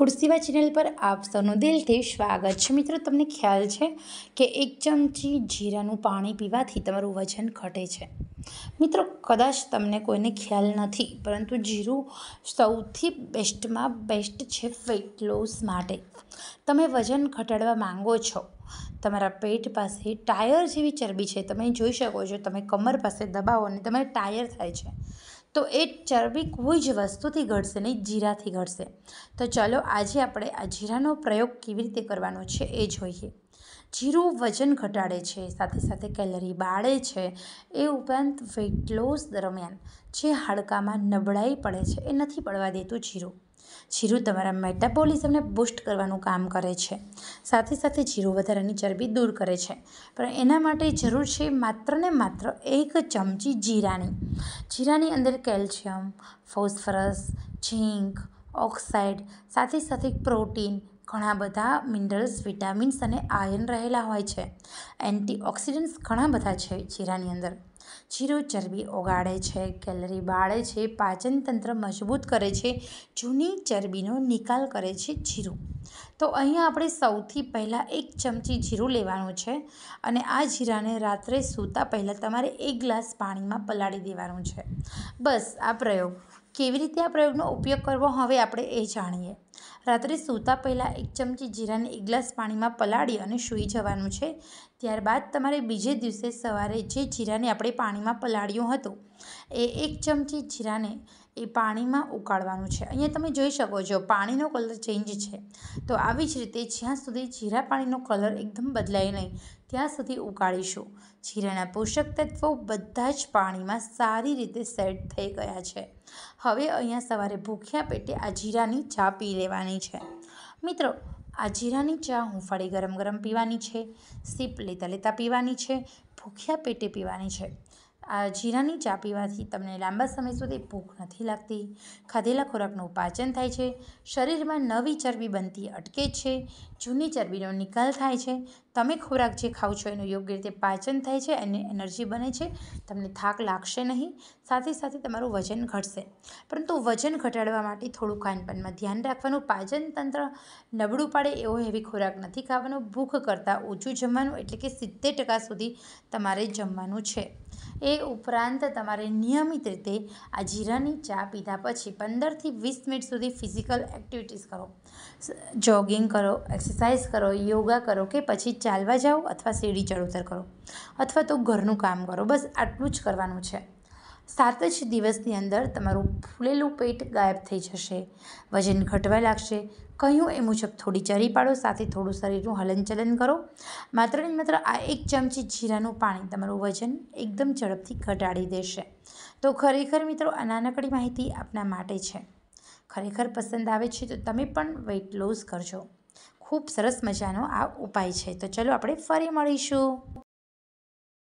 food channel પર આપ સૌનું દિલથી સ્વાગત છે મિત્રો તમને ખ્યાલ છે કે એક ચમચી જીરાનું પાણી પીવાથી તમારું વજન ઘટે છે મિત્રો કદાચ તમને કોઈને ખ્યાલ નથી પરંતુ જીરું સૌથી બેસ્ટમાં બેસ્ટ છે વેઇટ લોસ માટે તમે વજન ઘટાડવા માંગો છો તમારા પેટ પાસે ટાયર જેવી ચરબી છે તમે જોઈ શકો છો તમે કમર પાસે દબાવો અને તમારે ટાયર થાય છે તો એ ચરબી કોઈ જ વસ્તુથી ઘટશે નહીં જીરાથી ઘટશે તો ચલો આજે આપણે આ જીરાનો પ્રયોગ કેવી રીતે કરવાનો છે એ જોઈએ જીરું વજન ઘટાડે છે સાથે સાથે કેલરી બાળે છે એ ઉપરાંત વેઇટ લોસ દરમિયાન જે હાડકામાં નબળાઈ પડે છે એ નથી પડવા દેતું જીરું જીરું તમારા મેટાબોલિઝમને બુસ્ટ કરવાનું કામ કરે છે સાથે સાથે જીરું વધારાની ચરબી દૂર કરે છે પણ એના માટે જરૂર છે માત્ર ને માત્ર એક ચમચી જીરાની જીરાની અંદર કેલ્શિયમ ફોસ્ફરસ ઝીંક ઓક્સાઇડ સાથે સાથે પ્રોટીન ઘણા બધા મિનરલ્સ વિટામિન્સ અને આયર્ન રહેલા હોય છે એન્ટીઓક્સિડન્ટ્સ ઘણા બધા છે જીરાની અંદર જીરો ચરબી ઓગાળે છે કેલરી બાળે છે પાચનતંત્ર મજબૂત કરે છે જૂની ચરબીનો નિકાલ કરે છે જીરું તો અહીંયા આપણે સૌથી પહેલાં એક ચમચી જીરું લેવાનું છે અને આ જીરાને રાત્રે સૂતા પહેલાં તમારે એક ગ્લાસ પાણીમાં પલાળી દેવાનું છે બસ આ પ્રયોગ કેવી રીતે આ પ્રયોગનો ઉપયોગ કરવો હવે આપણે એ જાણીએ રાત્રે સૂતા પહેલાં એક ચમચી જીરાને એક ગ્લાસ પાણીમાં પલાળી અને સૂઈ જવાનું છે ત્યારબાદ તમારે બીજે દિવસે સવારે જે જીરાને આપણે પાણીમાં પલાળ્યું હતું એ એક ચમચી જીરાને એ પાણીમાં ઉકાળવાનું છે અહીંયા તમે જોઈ શકો છો પાણીનો કલર ચેન્જ છે તો આવી જ રીતે જ્યાં સુધી જીરા પાણીનો કલર એકદમ બદલાય નહીં ત્યાં સુધી ઉકાળીશું જીરાના પોષક તત્વો બધા જ પાણીમાં સારી રીતે સેટ થઈ ગયા છે હવે અહીંયા સવારે ભૂખ્યા પેટે આ જીરાની ચા પી લેવાની છે મિત્રો આ જીરાની ચા હુંફાળી ગરમ ગરમ પીવાની છે સીપ લેતા લેતા પીવાની છે ભૂખ્યા પેટે પીવાની છે આ જીરાની ચા પીવાથી તમને લાંબા સમય સુધી ભૂખ નથી લાગતી ખાધેલા ખોરાકનું પાચન થાય છે શરીરમાં નવી ચરબી બનતી અટકે છે જૂની ચરબીનો નિકાલ થાય છે તમે ખોરાક જે ખાવ છો એનું યોગ્ય રીતે પાચન થાય છે અને એનર્જી બને છે તમને થાક લાગશે નહીં સાથે સાથે તમારું વજન ઘટશે પરંતુ વજન ઘટાડવા માટે થોડું ખાનપાનમાં ધ્યાન રાખવાનું પાચન તંત્ર નબળું પાડે એવો હેવી ખોરાક નથી ખાવાનો ભૂખ કરતાં ઓછું જમવાનું એટલે કે સિત્તેર ટકા સુધી તમારે જમવાનું છે એ ઉપરાંત તમારે નિયમિત રીતે આ જીરાની ચા પીધા પછી પંદરથી વીસ મિનિટ સુધી ફિઝિકલ એક્ટિવિટીઝ કરો જોગિંગ કરો એક્સરસાઇઝ કરો યોગા કરો કે પછી ચાલવા જાઓ અથવા સીડી ચડ ઉતર કરો અથવા તો ઘરનું કામ કરો બસ આટલું જ કરવાનું છે સાત જ દિવસની અંદર તમારું ફૂલેલું પેટ ગાયબ થઈ જશે વજન ઘટવા લાગશે કહ્યું એ મુજબ થોડી ચરી પાડો સાથે થોડું શરીરનું હલનચલન કરો માત્ર ને માત્ર આ એક ચમચી જીરાનું પાણી તમારું વજન એકદમ ઝડપથી ઘટાડી દેશે તો ખરેખર મિત્રો આ નાનકડી માહિતી આપના માટે છે ખરેખર પસંદ આવે છે તો તમે પણ વેઇટ લોઝ કરજો ખૂબ સરસ મજાનો આ ઉપાય છે તો ચલો આપણે ફરી મળીશું